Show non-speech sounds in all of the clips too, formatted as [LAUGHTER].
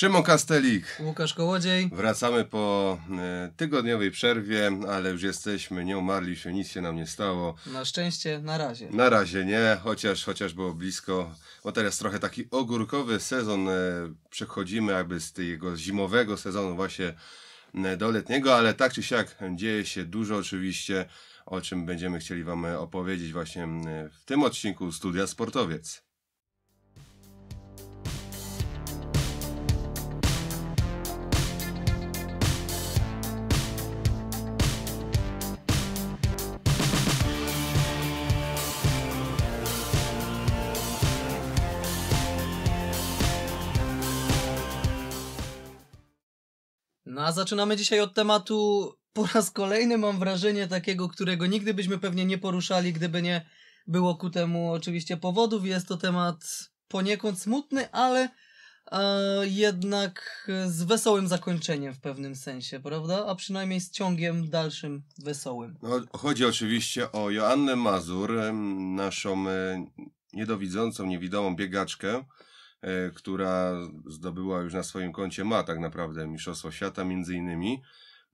Szymon Kastelik. Łukasz Kołodziej. Wracamy po e, tygodniowej przerwie, ale już jesteśmy, nie umarli się, nic się nam nie stało. Na szczęście, na razie. Na razie nie, chociaż, chociaż było blisko, bo teraz trochę taki ogórkowy sezon e, przechodzimy jakby z tego zimowego sezonu właśnie e, do letniego, ale tak czy siak dzieje się dużo oczywiście, o czym będziemy chcieli Wam opowiedzieć właśnie w tym odcinku Studia Sportowiec. No a zaczynamy dzisiaj od tematu po raz kolejny mam wrażenie takiego, którego nigdy byśmy pewnie nie poruszali, gdyby nie było ku temu oczywiście powodów. Jest to temat poniekąd smutny, ale e, jednak z wesołym zakończeniem w pewnym sensie, prawda? A przynajmniej z ciągiem dalszym wesołym. No, chodzi oczywiście o Joannę Mazur, naszą e, niedowidzącą, niewidomą biegaczkę, E, która zdobyła już na swoim koncie ma tak naprawdę Mistrzostwo Świata między innymi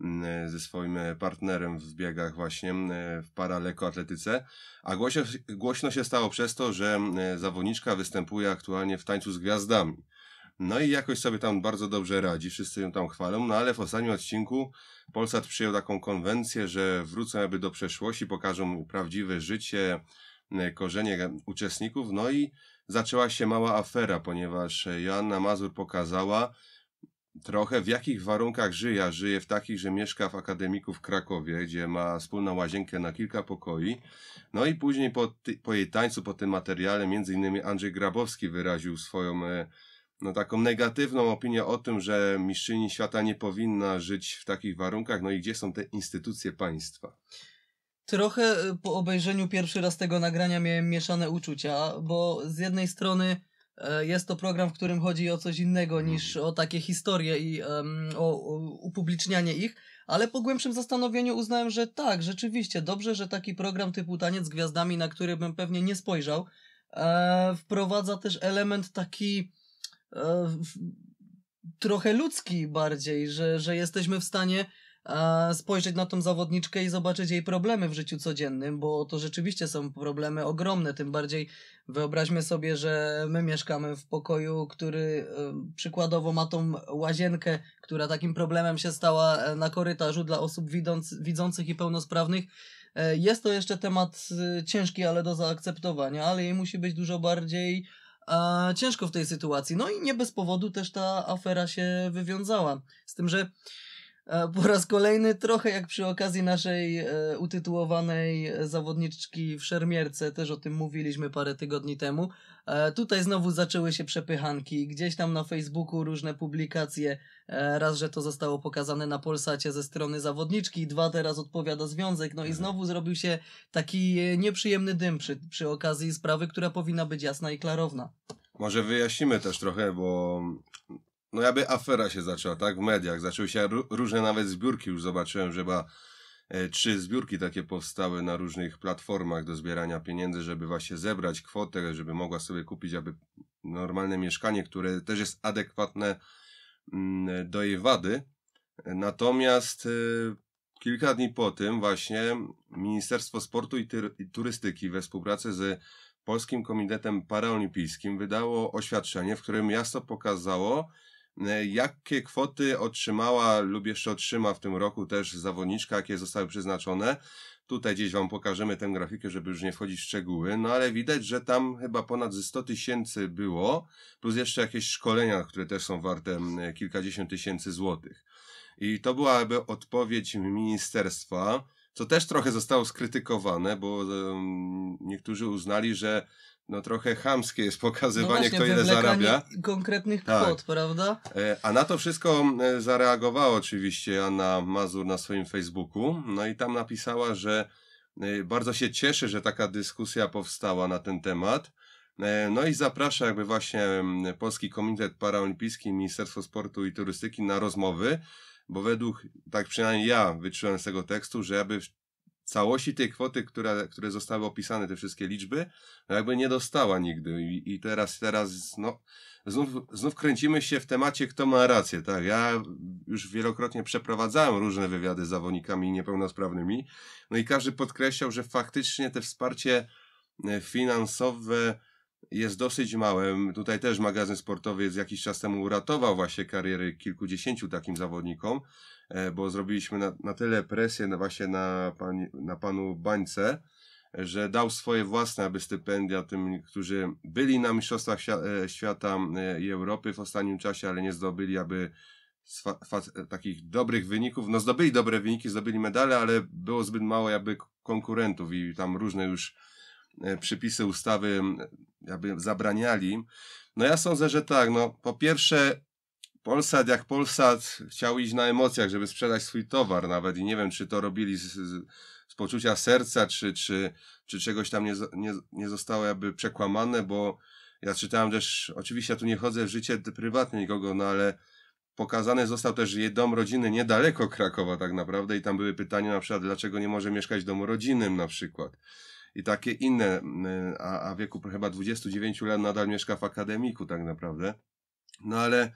mm, e, ze swoim e, partnerem w biegach właśnie mm, w paralekoatletyce, a głośno, głośno się stało przez to, że mm, zawodniczka występuje aktualnie w Tańcu z Gwiazdami. No i jakoś sobie tam bardzo dobrze radzi, wszyscy ją tam chwalą, no ale w ostatnim odcinku Polsat przyjął taką konwencję, że wrócą jakby do przeszłości, pokażą prawdziwe życie, korzenie uczestników, no i zaczęła się mała afera, ponieważ e, Joanna Mazur pokazała trochę w jakich warunkach żyje. Żyje w takich, że mieszka w akademiku w Krakowie, gdzie ma wspólną łazienkę na kilka pokoi. No i później po, ty, po jej tańcu, po tym materiale, między innymi Andrzej Grabowski wyraził swoją e, no, taką negatywną opinię o tym, że mistrzyni świata nie powinna żyć w takich warunkach, no i gdzie są te instytucje państwa trochę e, po obejrzeniu pierwszy raz tego nagrania miałem mieszane uczucia, bo z jednej strony e, jest to program, w którym chodzi o coś innego niż mhm. o takie historie i um, o, upublicznianie ich, ale po głębszym zastanowieniu uznałem, że tak, rzeczywiście, dobrze, że taki program typu Taniec z Gwiazdami, na który bym pewnie nie spojrzał, e, wprowadza też element taki e, trochę ludzki bardziej, że, że jesteśmy w stanie spojrzeć na tą zawodniczkę i zobaczyć jej problemy w życiu codziennym, bo to rzeczywiście są problemy ogromne, tym bardziej wyobraźmy sobie, że my mieszkamy w pokoju, który e, przykładowo ma tą łazienkę, która takim problemem się stała e, na korytarzu dla osób widzących i pełnosprawnych. E, jest to jeszcze temat ciężki, ale do zaakceptowania, ale jej musi być dużo bardziej a, ciężko w tej sytuacji. No i nie bez powodu też ta afera się wywiązała. Z tym, że E, po raz kolejny trochę jak przy okazji naszej e, utytułowanej zawodniczki w szermierce, też o tym mówiliśmy parę tygodni temu. E, tutaj znowu zaczęły się przepychanki, gdzieś tam na Facebooku różne publikacje, raz, że to zostało pokazane na Polsacie ze strony zawodniczki, dwa, teraz odpowiada związek, no i mhm. znowu zrobił się taki nieprzyjemny dym przy, przy okazji sprawy, która powinna być jasna i klarowna. Może wyjaśnimy też trochę, bo no jakby afera się zaczęła, tak? W mediach. Zaczęły się różne nawet zbiórki, już zobaczyłem, że chyba e, trzy zbiórki takie powstały na różnych platformach do zbierania pieniędzy, żeby właśnie zebrać kwotę, żeby mogła sobie kupić aby normalne mieszkanie, które też jest adekwatne mm, do jej wady. Natomiast e, kilka dni po tym właśnie Ministerstwo Sportu i, i Turystyki we współpracy z Polskim Komitetem Paraolimpijskim wydało oświadczenie, w którym jasno pokazało, E, jakie kwoty otrzymała lub jeszcze otrzyma w tym roku też zawodniczka, jakie zostały przeznaczone? Tutaj gdzieś Wam pokażemy tę grafikę, żeby już nie wchodzić w szczegóły, no ale widać, że tam chyba ponad 100 tysięcy było, plus jeszcze jakieś szkolenia, które też są warte kilkadziesiąt tysięcy złotych. I to byłaby odpowiedź ministerstwa, co też trochę zostało skrytykowane, bo niektórzy uznali, że no trochę chamskie jest no pokazywanie, no właśnie, kto ile zarabia. konkretnych tak. kwot, prawda? E, a na to wszystko e, zareagowała oczywiście Anna Mazur na swoim Facebooku. No i tam napisała, że e, bardzo się cieszy, że taka dyskusja powstała na ten temat. No i zaprasza jakby właśnie Polski Komitet Paraolimpijski, Ministerstwo Sportu i Turystyki na rozmowy, bo według, tak przynajmniej ja wyczułem z tego tekstu, że aby całości tej kwoty, która, które zostały opisane, te wszystkie liczby, no jakby nie dostała nigdy. I, i teraz, teraz, no, znów, znów kręcimy się w temacie, kto ma rację, tak? Ja już wielokrotnie przeprowadzałem różne wywiady z zawodnikami niepełnosprawnymi, no i każdy podkreślał, że faktycznie te wsparcie e, finansowe jest dosyć małym. Tutaj też magazyn sportowy jakiś czas temu uratował właśnie kariery kilkudziesięciu takim zawodnikom, e, bo zrobiliśmy na, na tyle presję właśnie na, pani, na panu Bańce, że dał swoje własne aby stypendia tym, którzy byli na Mistrzostwach e, Świata e, i Europy w ostatnim czasie, ale nie zdobyli aby takich dobrych wyników. No zdobyli dobre wyniki, zdobyli medale, ale było zbyt mało jakby konkurentów i tam różne już E, przepisy ustawy jakby zabraniali. No ja sądzę, że tak, no po pierwsze Polsat jak Polsat chciał iść na emocjach, żeby sprzedać swój towar nawet i nie wiem, czy to robili z, z, z poczucia serca, czy, czy, czy czegoś tam nie, nie, nie zostało jakby przekłamane, bo ja czytałem też, oczywiście ja tu nie chodzę w życie prywatne nikogo, no ale pokazany został też jej dom rodziny niedaleko Krakowa tak naprawdę i tam były pytania na przykład, dlaczego nie może mieszkać w domu rodzinnym na przykład i takie inne, mm, a, a wieku chyba 29 lat nadal mieszka w akademiku tak naprawdę. No ale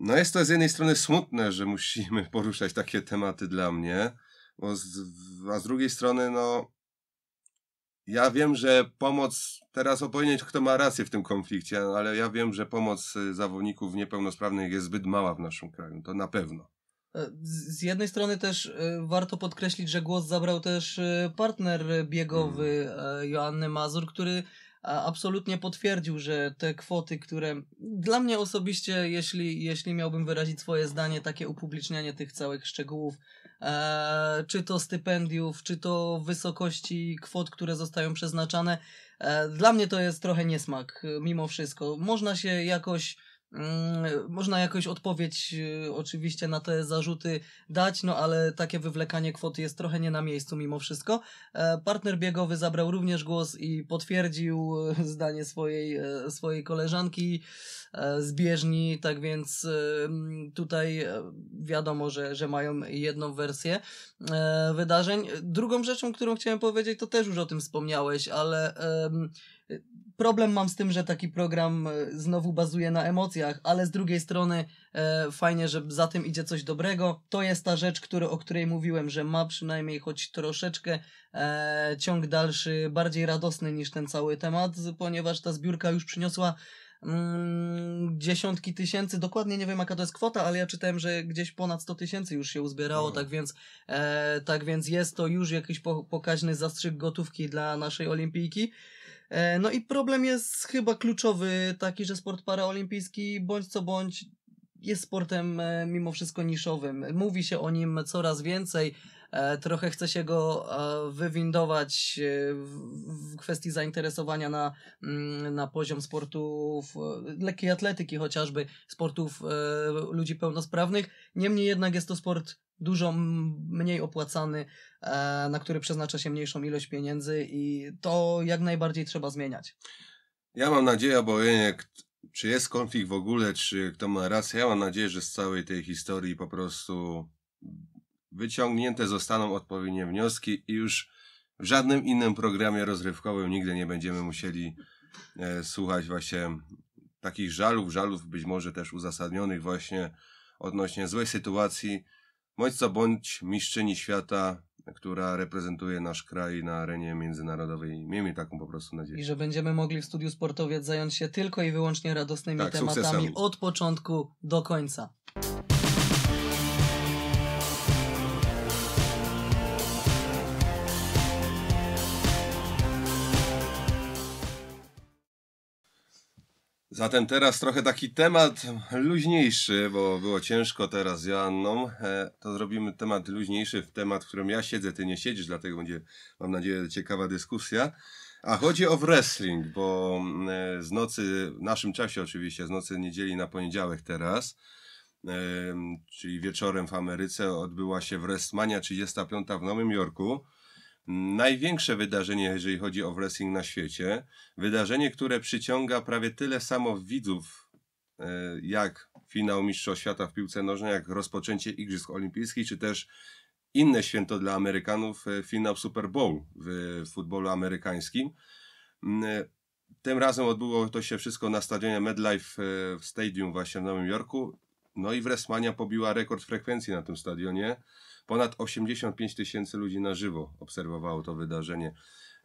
no jest to z jednej strony smutne, że musimy [LAUGHS] poruszać takie tematy dla mnie, z, a z drugiej strony no ja wiem, że pomoc, teraz opowiedzieć kto ma rację w tym konflikcie, ale ja wiem, że pomoc y, zawodników niepełnosprawnych jest zbyt mała w naszym kraju, to na pewno. E, z jednej strony też e, warto podkreślić, że głos zabrał też e, partner biegowy hmm. Joanny Mazur, który absolutnie potwierdził, że te kwoty, które dla mnie osobiście, jeśli, jeśli miałbym wyrazić swoje zdanie, takie upublicznianie tych całych szczegółów, czy to stypendiów, czy to wysokości kwot, które zostają przeznaczane, dla mnie to jest trochę niesmak mimo wszystko. Można się jakoś Mm, można jakoś odpowiedź y, oczywiście na te zarzuty dać, no ale takie wywlekanie kwoty jest trochę nie na miejscu mimo wszystko. E, partner biegowy zabrał również głos i potwierdził e, zdanie swojej, e, swojej koleżanki zbieżni, tak więc tutaj wiadomo, że, że mają jedną wersję wydarzeń. Drugą rzeczą, którą chciałem powiedzieć, to też już o tym wspomniałeś, ale Problem mam z tym, że taki program e, znowu bazuje na emocjach, ale z drugiej strony e, fajnie, że za tym idzie coś dobrego. To jest ta rzecz, który, o której mówiłem, że ma przynajmniej choć troszeczkę e, ciąg dalszy, bardziej radosny niż ten cały temat, ponieważ ta zbiórka już przyniosła mm, dziesiątki tysięcy, dokładnie nie wiem jaka to jest kwota, ale ja czytałem, że gdzieś ponad 100 tysięcy już się uzbierało, no. tak więc e, tak więc jest to już jakiś po, pokaźny zastrzyk gotówki dla naszej olimpijki. E, no i problem jest chyba kluczowy, taki, że sport paraolimpijski bądź co bądź jest sportem e, mimo wszystko niszowym. Mówi się o nim coraz więcej, E, trochę chce się go e, wywindować e, w kwestii zainteresowania na, mm, na poziom sportów lekkiej atletyki, chociażby sportów ludzi pełnosprawnych. Niemniej jednak jest to sport dużo mniej opłacany, na który przeznacza się mniejszą ilość pieniędzy i to jak najbardziej trzeba zmieniać. Ja mam nadzieję, bo jak, czy jest konflikt w ogóle, czy kto ma rację, ja mam nadzieję, że z całej tej historii po prostu Wyciągnięte zostaną odpowiednie wnioski i już w żadnym innym programie rozrywkowym nigdy nie będziemy musieli e, słuchać właśnie takich żalów, żalów być może też uzasadnionych właśnie odnośnie złej sytuacji. Bądź co bądź mistrzyni świata, która reprezentuje nasz kraj na arenie międzynarodowej. Miejmy taką po prostu nadzieję. I że będziemy mogli w studiu sportowiec zająć się tylko i wyłącznie radosnymi tak, tematami sukcesami. od początku do końca. Zatem teraz trochę taki temat luźniejszy, bo było ciężko teraz z Joanną. E, to zrobimy temat luźniejszy, w temat, w którym ja siedzę, ty nie siedzisz, dlatego będzie, mam nadzieję, ciekawa dyskusja. A chodzi o wrestling, bo mm, e, z nocy, w naszym czasie oczywiście, z nocy niedzieli na poniedziałek teraz, e, czyli wieczorem w Ameryce odbyła się wrestmania 35 w Nowym Jorku największe wydarzenie, jeżeli chodzi o wrestling na świecie. Wydarzenie, które przyciąga prawie tyle samo widzów e, jak finał Mistrzostw Świata w piłce nożnej, jak rozpoczęcie Igrzysk Olimpijskich, czy też inne święto dla Amerykanów, e, finał Super Bowl w futbolu amerykańskim. Mm, e, tym razem odbyło to się wszystko na stadionie MedLife w Stadium właśnie w Nowym Jorku. No i Wrestmania pobiła rekord frekwencji na tym stadionie. Ponad 85 tysięcy ludzi na żywo obserwowało to wydarzenie.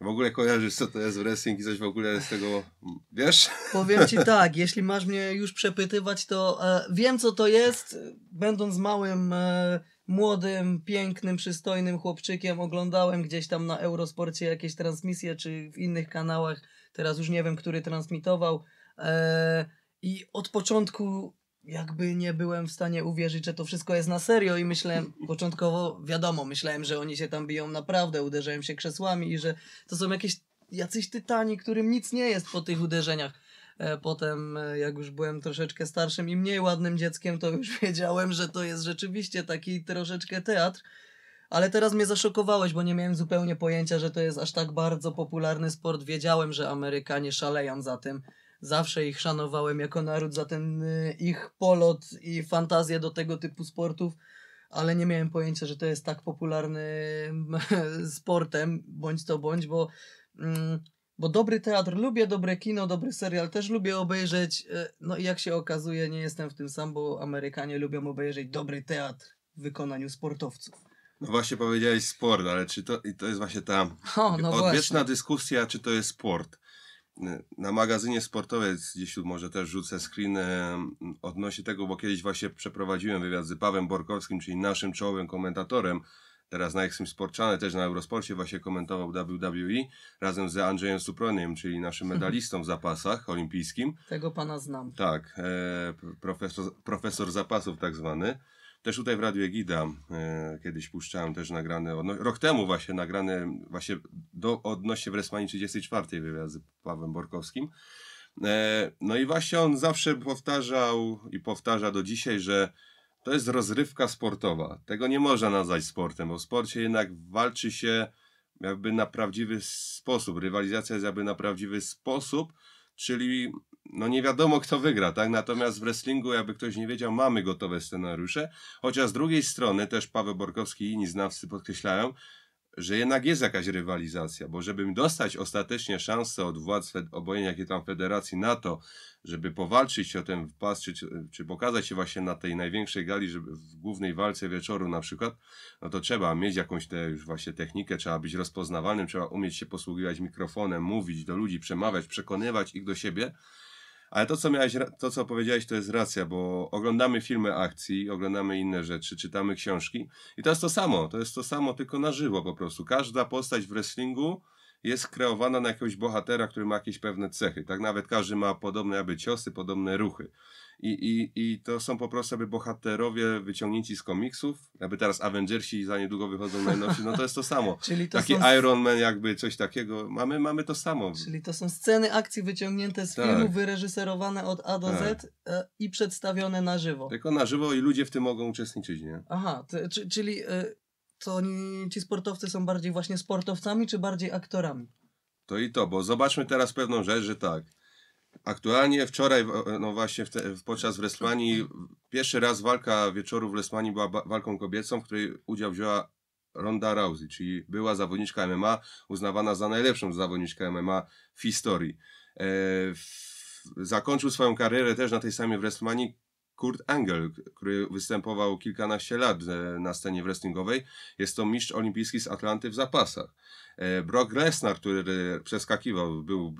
W ogóle kojarzysz, co to jest wrestling i coś w ogóle z tego wiesz? Powiem ci [LAUGHS] tak, jeśli masz mnie już przepytywać, to e, wiem, co to jest. Będąc małym, e, młodym, pięknym, przystojnym chłopczykiem, oglądałem gdzieś tam na Eurosporcie jakieś transmisje, czy w innych kanałach. Teraz już nie wiem, który transmitował. E, I od początku jakby nie byłem w stanie uwierzyć, że to wszystko jest na serio i myślałem, początkowo wiadomo, myślałem, że oni się tam biją naprawdę, uderzają się krzesłami i że to są jakieś jacyś tytani, którym nic nie jest po tych uderzeniach. E, potem, e, jak już byłem troszeczkę starszym i mniej ładnym dzieckiem, to już [LAUGHS] wiedziałem, że to jest rzeczywiście taki troszeczkę teatr. Ale teraz mnie zaszokowałeś, bo nie miałem zupełnie pojęcia, że to jest aż tak bardzo popularny sport. Wiedziałem, że Amerykanie szaleją za tym, Zawsze ich szanowałem jako naród za ten y, ich polot i fantazję do tego typu sportów, ale nie miałem pojęcia, że to jest tak popularny [LAUGHS] sportem, bądź to bądź, bo, mm, bo dobry teatr lubię, dobre kino, dobry serial też lubię obejrzeć. Y, no i jak się okazuje, nie jestem w tym sam, bo Amerykanie lubią obejrzeć dobry teatr w wykonaniu sportowców. No właśnie powiedziałeś sport, ale czy to, i to jest właśnie ta o, no odwieczna właśnie. dyskusja, czy to jest sport na magazynie sportowym gdzieś tu może też rzucę screen odnośnie tego, bo kiedyś właśnie przeprowadziłem wywiad z Pawem Borkowskim, czyli naszym czołowym komentatorem, teraz na Extreme Sport Channel, też na Eurosporcie właśnie komentował WWE, razem z Andrzejem Suproniem, czyli naszym [LAUGHS] medalistą w zapasach olimpijskim. Tego pana znam. Tak, e, profesor, profesor zapasów tak zwany. Też tutaj w Radiu Egida e, kiedyś puszczałem też nagrane, odno- rok temu właśnie nagrane właśnie do, odnośnie Wresmanii 34 wywiad z Pawłem Borkowskim. E, no i właśnie on zawsze powtarzał i powtarza do dzisiaj, że to jest rozrywka sportowa. Tego nie można nazwać sportem, bo w sporcie jednak walczy się jakby na prawdziwy sposób. Rywalizacja jest jakby na prawdziwy sposób, czyli no nie wiadomo kto wygra, tak? Natomiast w wrestlingu, jakby ktoś nie wiedział, mamy gotowe scenariusze, chociaż z drugiej strony też Paweł Borkowski i inni znawcy podkreślają, że jednak jest jakaś rywalizacja, bo żeby dostać ostatecznie szansę od władz obojętnie jakiej tam federacji na to, żeby powalczyć o ten pas, czy, czy pokazać się właśnie na tej największej gali, żeby w głównej walce wieczoru na przykład, no to trzeba mieć jakąś tę już właśnie technikę, trzeba być rozpoznawalnym, trzeba umieć się posługiwać mikrofonem, mówić do ludzi, przemawiać, przekonywać ich do siebie, ale to co, miałeś, to, co powiedziałeś, to jest racja, bo oglądamy filmy akcji, oglądamy inne rzeczy, czytamy książki i to jest to samo. To jest to samo, tylko na żywo po prostu. Każda postać w wrestlingu jest kreowana na jakiegoś bohatera, który ma jakieś pewne cechy. Tak nawet każdy ma podobne aby ciosy, podobne ruchy. I, i, I to są po prostu aby bohaterowie wyciągnięci z komiksów, jakby teraz Avengersi za niedługo wychodzą na najnowsi, no to jest to samo. [LAUGHS] Czyli to Taki są... Iron Man jakby coś takiego, mamy, mamy to samo. Czyli to są sceny akcji wyciągnięte z tak. filmu, wyreżyserowane od A do tak. Z e, i przedstawione na żywo. Tylko na żywo i ludzie w tym mogą uczestniczyć, nie? Aha, to, czyli e, to oni, ci sportowcy są bardziej właśnie sportowcami czy bardziej aktorami? To i to, bo zobaczmy teraz pewną rzecz, że tak. Aktualnie wczoraj, no właśnie w te, podczas Wrestlemanii, pierwszy raz walka wieczoru w Wrestlemanii była walką kobiecą, w której udział wzięła Ronda Rousey, czyli była zawodniczka MMA, uznawana za najlepszą zawodniczkę MMA w historii. E, w, zakończył swoją karierę też na tej samej Wrestlemanii, Kurt Angle, który występował kilkanaście lat e, na scenie wrestlingowej. Jest to mistrz olimpijski z Atlanty w zapasach. E, Brock Lesnar, który przeskakiwał, był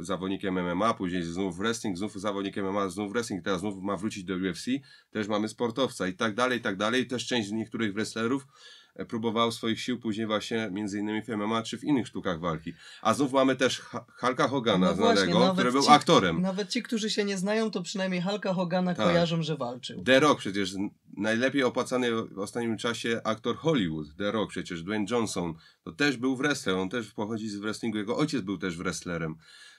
e, zawodnikiem MMA, później znów wrestling, znów zawodnikiem MMA, znów wrestling, teraz znów ma wrócić do UFC, też mamy sportowca i tak dalej, i tak dalej. Też część z niektórych wrestlerów próbował swoich sił później właśnie między innymi w MMA czy w innych sztukach walki. A znów mamy też Hulka Hogana no znanego, właśnie, który był ci, aktorem. Nawet ci, którzy się nie znają, to przynajmniej Hulka Hogana tak. kojarzą, że walczył. The Rock przecież najlepiej opłacany w ostatnim czasie aktor Hollywood, The Rock przecież, Dwayne Johnson, to też był wrestler, on też pochodzi z wrestlingu, jego ojciec był też wrestlerem.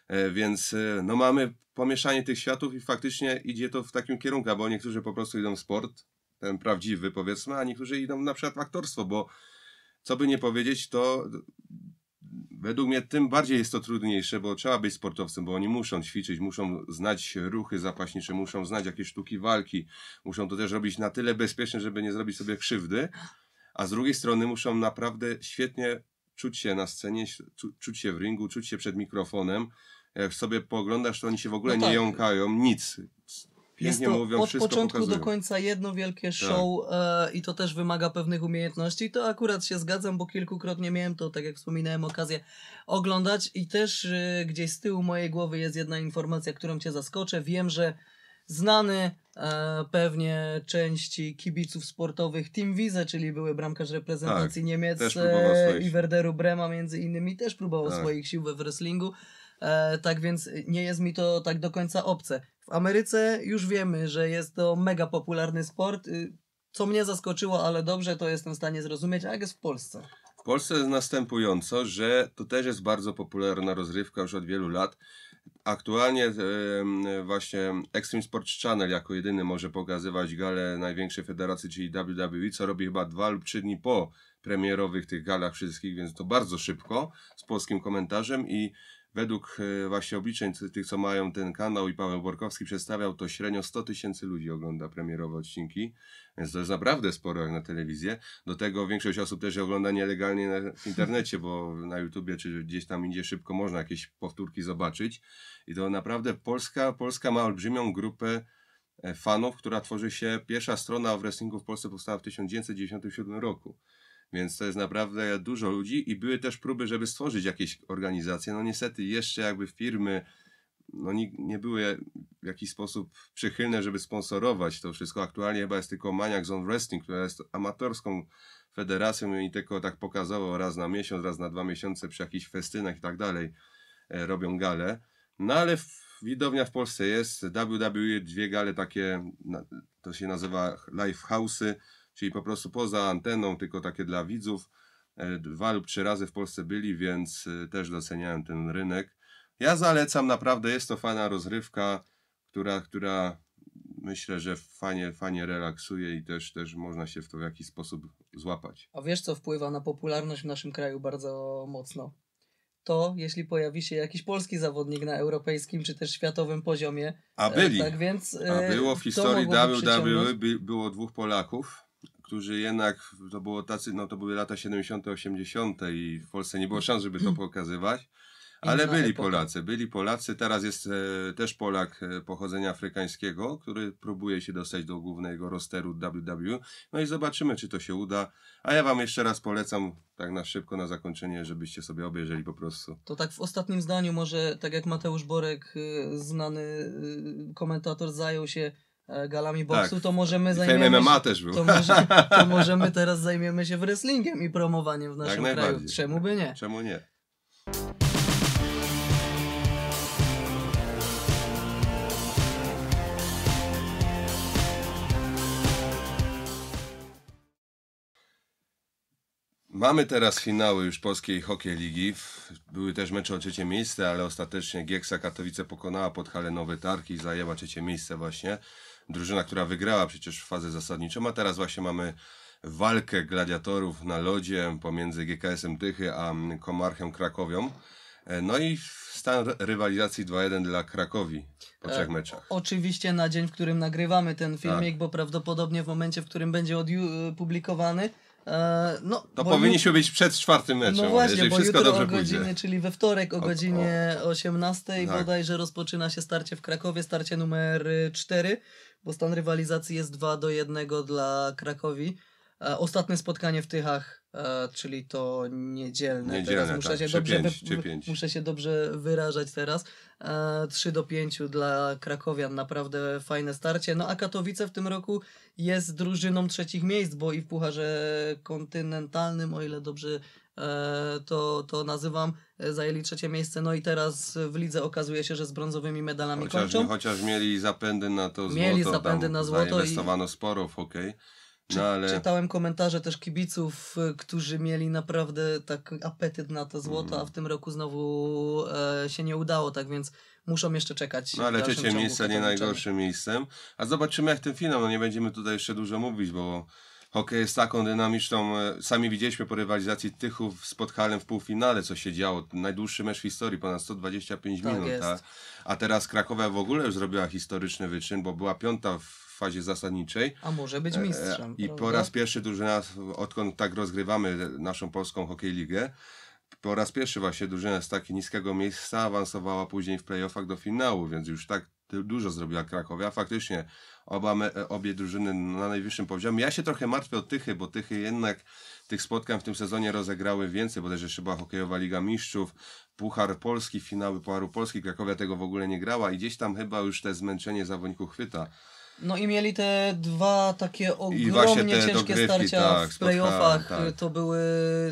E, więc e, no mamy pomieszanie tych światów i faktycznie idzie to w takim kierunku, bo niektórzy po prostu idą w sport, ten prawdziwy powiedzmy, a niektórzy idą na przykład w aktorstwo, bo co by nie powiedzieć, to według mnie tym bardziej jest to trudniejsze, bo trzeba być sportowcem, bo oni muszą ćwiczyć, muszą znać ruchy zapaśnicze, muszą znać jakieś sztuki walki, muszą to też robić na tyle bezpiecznie, żeby nie zrobić sobie krzywdy, a z drugiej strony muszą naprawdę świetnie czuć się na scenie, czuć się w ringu, czuć się przed mikrofonem. Jak sobie poglądasz, to oni się w ogóle no tak. nie jąkają, nic jest to mówią, od początku pokazują. do końca jedno wielkie tak. show tak. i to też wymaga pewnych umiejętności. To akurat się zgadzam, bo kilkukrotnie miałem to, tak jak wspominałem, okazję oglądać i też e, gdzieś z tyłu mojej głowy jest jedna informacja, którą cię zaskoczę. Wiem, że znany e, pewnie części kibiców sportowych Team Wiese, czyli były bramkarz reprezentacji tak, Niemiec i Werderu Brema między innymi, też próbował tak. swoich sił we wrestlingu. tak więc nie jest mi to tak do końca obce. W Ameryce już wiemy, że jest to mega popularny sport. Y, co mnie zaskoczyło, ale dobrze to jestem w stanie zrozumieć. A jak jest w Polsce? W Polsce jest następująco, że to też jest bardzo popularna rozrywka już od wielu lat. Aktualnie właśnie Extreme Sports Channel jako jedyny może pokazywać galę największej federacji, czyli WWE, co robi chyba dwa lub trzy dni po premierowych tych galach wszystkich, więc to bardzo szybko z polskim komentarzem i Według e, właśnie obliczeń tych, co mają ten kanał i Paweł Borkowski przedstawiał, to średnio 100 tysięcy ludzi ogląda premierowe odcinki, więc to jest naprawdę sporo jak na telewizję. Do tego większość osób też ogląda nielegalnie na, w internecie, bo na YouTubie czy gdzieś tam indziej szybko można jakieś powtórki zobaczyć. I to naprawdę Polska, Polska ma olbrzymią grupę e, fanów, która tworzy się, pierwsza strona w wrestlingu w Polsce powstała w 1997 roku. Więc to jest naprawdę dużo ludzi i były też próby, żeby stworzyć jakieś organizacje. No niestety jeszcze jakby firmy no, nie, nie były w jakiś sposób przychylne, żeby sponsorować to wszystko. Aktualnie chyba jest tylko Maniac Zone Wrestling, która jest amatorską federacją i tylko tak pokazało raz na miesiąc, raz na dwa miesiące przy jakichś festynach i tak dalej e, robią gale. No ale widownia w Polsce jest. WWE dwie gale takie, to się nazywa live house'y czyli po prostu poza anteną, tylko takie dla widzów. E, dwa lub trzy razy w Polsce byli, więc e, też doceniałem ten rynek. Ja zalecam, naprawdę jest to fajna rozrywka, która, która myślę, że fajnie, fajnie relaksuje i też, też można się w to w jakiś sposób złapać. A wiesz, co wpływa na popularność w naszym kraju bardzo mocno? To, jeśli pojawi się jakiś polski zawodnik na europejskim czy też światowym poziomie. A e, byli. Tak więc, A było w historii WWE, by, było dwóch Polaków którzy jednak, to było tacy, no to były lata 70., 80. i w Polsce nie było szans, żeby to mhm. pokazywać. Ale byli epoka. Polacy, byli Polacy. Teraz jest e, też Polak e, pochodzenia afrykańskiego, który próbuje się dostać do głównego rosteru WW. E. No i zobaczymy, czy to się uda. A ja Wam jeszcze raz polecam, tak na szybko, na zakończenie, żebyście sobie obejrzeli po prostu. To tak w ostatnim zdaniu, może tak jak Mateusz Borek, y, znany y, komentator, zajął się E, galami tak. boksu, tak. to możemy zajmiemy się, MMA też był. To, może, to [LAUGHS] możemy teraz zajmiemy się wrestlingiem i promowaniem w naszym tak kraju. Czemu by nie? Czemu nie? Mamy teraz finały już polskiej hokej ligi. Były też mecze o trzecie miejsce, ale ostatecznie Gieksa Katowice pokonała pod Nowe Tarki i zajęła trzecie miejsce właśnie drużyna, która wygrała przecież fazę zasadniczą, a teraz właśnie mamy walkę gladiatorów na lodzie pomiędzy GKS-em Tychy a Komarchem Krakowią. E, no i stan rywalizacji 2-1 dla Krakowi po e, trzech meczach. Oczywiście na dzień, w którym nagrywamy ten filmik, tak. bo prawdopodobnie w momencie, w którym będzie e, publikowany, no, to powinniśmy być przed czwartym meczem. No właśnie, bo wszystko jutro o godzinie, pójdzie. czyli we wtorek o godzinie o, o. 18 tak. bodajże rozpoczyna się starcie w Krakowie, starcie numer 4 bo stan rywalizacji jest 2 do 1 dla Krakowi. E, ostatnie spotkanie w Tychach, e, czyli to niedzielne. niedzielne teraz muszę, tak. się dobrze 5, 5. muszę się dobrze wyrażać teraz. 3 e, do 5 dla Krakowian, naprawdę fajne starcie. No a Katowice w tym roku jest drużyną trzecich miejsc, bo i w Pucharze Kontynentalnym, o ile dobrze E, to, to nazywam, e, zajęli trzecie miejsce. No i teraz w lidze okazuje się, że z brązowymi medalami chociaż, kończą. Chociaż mieli zapędy na to złoto. Mieli zapędy na złoto. Zainwestowano i... sporo w hokej. No, ale... Czytałem komentarze też kibiców, e, którzy mieli naprawdę tak apetyt na to złoto, mm. a w tym roku znowu e, się nie udało, tak więc muszą jeszcze czekać. No ale trzecie miejsce nie najgorszym miejscem. A zobaczymy jak ten finał, no nie będziemy tutaj jeszcze dużo mówić, bo Hokej jest taką dynamiczną. E, sami widzieliśmy po rywalizacji Tychów z Podhalem w półfinale, co się działo. Najdłuższy mecz w historii, ponad 125 tak minut. A, tak? a teraz Krakowa w ogóle już zrobiła historyczny wyczyn, bo była piąta w fazie zasadniczej. A może być e, mistrzem. I prawda? po raz pierwszy drużyna, odkąd tak rozgrywamy naszą polską hokej ligę, po raz pierwszy właśnie drużyna z tak niskiego miejsca awansowała później w playoffach do finału, więc już tak dużo zrobiła Krakowia. Faktycznie oba, obie drużyny na najwyższym poziomie. Ja się trochę martwię o Tychy, bo Tychy jednak tych spotkań w tym sezonie rozegrały więcej, bodajże chyba hokejowa Liga Mistrzów, Puchar Polski, finały Pucharu Polski. Krakowia tego w ogóle nie grała i gdzieś tam chyba już te zmęczenie zawodników chwyta. No i mieli te dwa takie ogromnie ciężkie dogrywki, starcia tak, w playoffach. Tak. To były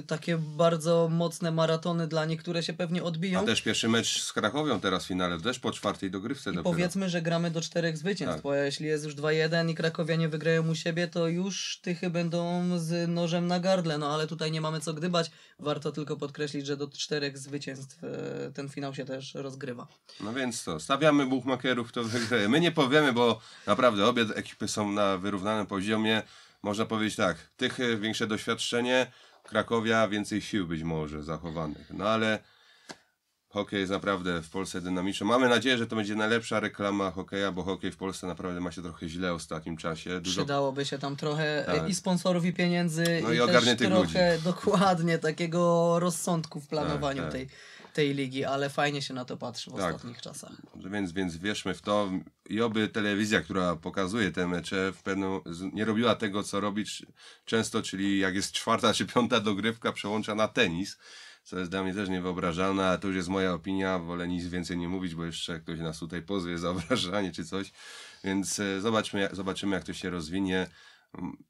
takie bardzo mocne maratony dla nich, które się pewnie odbiją. A też pierwszy mecz z Krakowią teraz w finale, też po czwartej dogrywce. I dopiero. powiedzmy, że gramy do czterech zwycięstw, tak. bo jeśli jest już 2-1 i Krakowia nie wygrają u siebie, to już tychy będą z nożem na gardle. No ale tutaj nie mamy co gdybać. Warto tylko podkreślić, że do czterech zwycięstw e, ten finał się też rozgrywa. No więc co, stawiamy buchmakerów, kto wygraje. My nie powiemy, bo naprawdę naprawdę obie ekipy są na wyrównanym poziomie. Można powiedzieć tak, tych e, większe doświadczenie, Krakowia więcej sił być może zachowanych. No ale hokej jest naprawdę w Polsce dynamiczny. Mamy nadzieję, że to będzie najlepsza reklama hokeja, bo hokej w Polsce naprawdę ma się trochę źle w ostatnim czasie. Dużo... Przydałoby się tam trochę e, tak. i sponsorów, i pieniędzy, no i, i też trochę ludzi. dokładnie takiego rozsądku w planowaniu tak, tak. tej tej ligi, ale fajnie się na to patrzy w tak. ostatnich czasach. Więc, więc wierzmy w to i oby telewizja, która pokazuje te mecze, w pewną, nie robiła tego, co robić często, czyli jak jest czwarta czy piąta dogrywka, przełącza na tenis co jest dla mnie też niewyobrażalne, ale to już jest moja opinia, wolę nic więcej nie mówić, bo jeszcze ktoś nas tutaj pozwie za obrażanie czy coś, więc e, zobaczmy, zobaczymy jak to się rozwinie.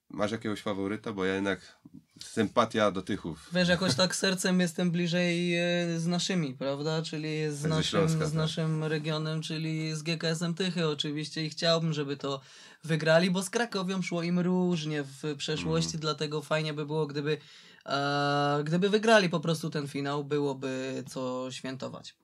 Masz jakiegoś faworyta? Bo ja jednak sympatia do tychów. Wiesz, jakoś [LAUGHS] tak sercem jestem bliżej e, z naszymi, prawda? Czyli z, naszym, Śląska, z tak. naszym regionem, czyli z GKS-em Tychy oczywiście i chciałbym, żeby to wygrali, bo z Krakowią szło im różnie w przeszłości, mm. dlatego fajnie by było, gdyby, e, gdyby wygrali po prostu ten finał, byłoby co świętować.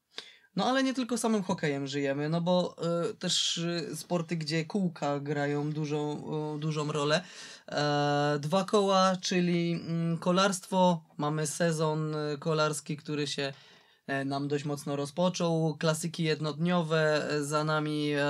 No ale nie tylko samym hokejem żyjemy, no bo y, też y, sporty, gdzie kółka grają dużą, y, dużą rolę. E, dwa koła, czyli mm, kolarstwo. Mamy sezon y, kolarski, który się e, nam dość mocno rozpoczął. Klasyki jednodniowe, e, za nami e,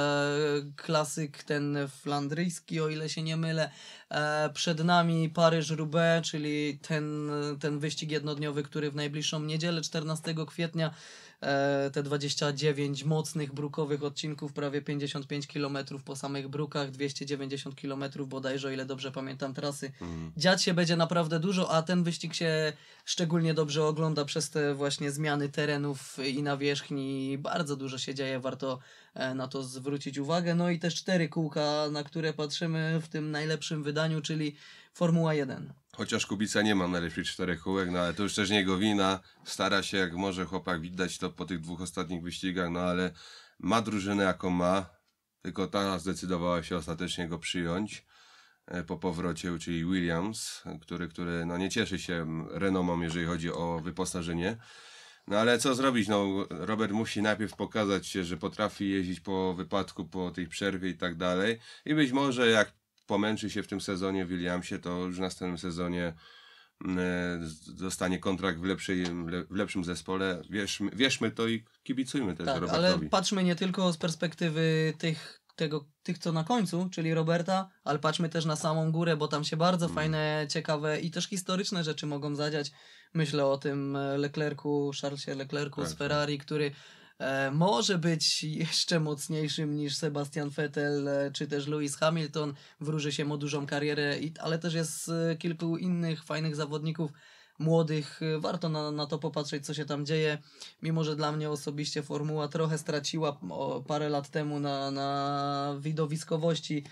klasyk ten flandryjski, o ile się nie mylę. E, przed nami Paryż-Roubaix, czyli ten, ten wyścig jednodniowy, który w najbliższą niedzielę 14 kwietnia E, te 29 mocnych brukowych odcinków, prawie 55 km po samych brukach, 290 km bodajże, o ile dobrze pamiętam trasy. Mhm. Dziać się będzie naprawdę dużo, a ten wyścig się szczególnie dobrze ogląda przez te właśnie zmiany terenów i nawierzchni. Bardzo dużo się dzieje, warto e, na to zwrócić uwagę. No i też cztery kółka, na które patrzymy w tym najlepszym wydaniu, czyli Formuła 1. Chociaż Kubica nie ma na czterech kółek, no ale to już też jego wina. Stara się jak może chłopak widać to po tych dwóch ostatnich wyścigach, no ale ma drużynę jaką ma, tylko ta zdecydowała się ostatecznie go przyjąć e, po powrocie, czyli Williams, który, który no nie cieszy się renomą, jeżeli chodzi o wyposażenie. No ale co zrobić? No, Robert musi najpierw pokazać się, że potrafi jeździć po wypadku, po tej przerwie i tak dalej. I być może jak pomęczy się w tym sezonie w Williamsie, to już w następnym sezonie mm, e, zostanie kontrakt w, lepszej, w lepszym zespole. Wierz, wierzmy to i kibicujmy też tak, Robertowi. Ale patrzmy nie tylko z perspektywy tych, tego, tych, co na końcu, czyli Roberta, ale patrzmy też na samą górę, bo tam się bardzo mm. fajne, ciekawe i też historyczne rzeczy mogą zadziać. Myślę o tym e, Leclercu, Charlesie Leclercu tak, z tak. Ferrari, który E, może być jeszcze mocniejszym niż Sebastian Vettel e, czy też Lewis Hamilton. Wróży się mu dużą karierę, ale też jest kilku innych fajnych zawodników młodych. E, warto na, na to popatrzeć, co się tam dzieje. Mimo, że dla mnie osobiście formuła trochę straciła parę lat temu na, na widowiskowości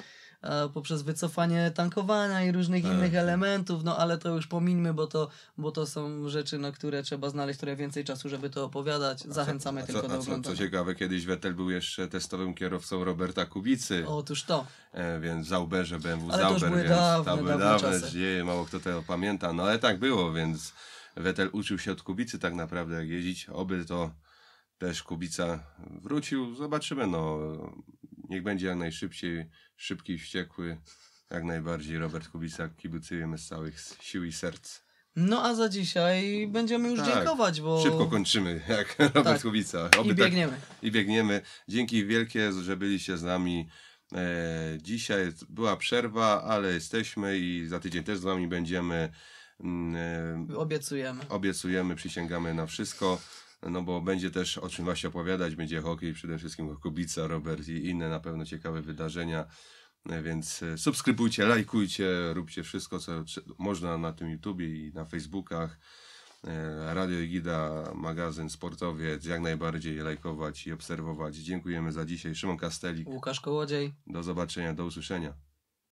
E, poprzez wycofanie tankowania i różnych tak, innych tak. elementów, no ale to już pomińmy, bo to, bo to są rzeczy, no, które trzeba znaleźć trochę więcej czasu, żeby to opowiadać. Zachęcamy co, tylko co, do oglądania. Co, co ciekawe, kiedyś Vettel był jeszcze testowym kierowcą Roberta Kubicy. Otóż to. E, więc Zauberze, BMW ale Zauber, to były więc dawne, to były dawne, dawne czasy. dzieje, mało kto tego pamięta, no ale tak było, więc Vettel uczył się od Kubicy tak naprawdę jak jeździć, oby to też Kubica wrócił, zobaczymy, no niech będzie jak najszybciej, szybki i wściekły, jak najbardziej Robert Kubica, kibucujemy z całych sił i serc. No a za dzisiaj będziemy już tak, dziękować, bo... Szybko kończymy, [LAUGHS] jak Robert tak. Kubica. Oby I tak biegniemy. Tak, I biegniemy. Dzięki wielkie, że byliście z nami. E, dzisiaj była przerwa, ale jesteśmy i za tydzień też z wami będziemy. Mm, e, obiecujemy. Obiecujemy, przysięgamy na wszystko no bo będzie też o czym właśnie opowiadać, będzie hokej, przede wszystkim Kubica, Robert i inne na pewno ciekawe wydarzenia, e, więc e, subskrybujcie, lajkujcie, róbcie wszystko, co można na tym YouTubie i na Facebookach. E, Radio Gida, magazyn sportowiec, jak najbardziej lajkować i obserwować. Dziękujemy za dzisiaj. Szymon Kastelik. Łukasz Kołodziej. Do zobaczenia, do usłyszenia.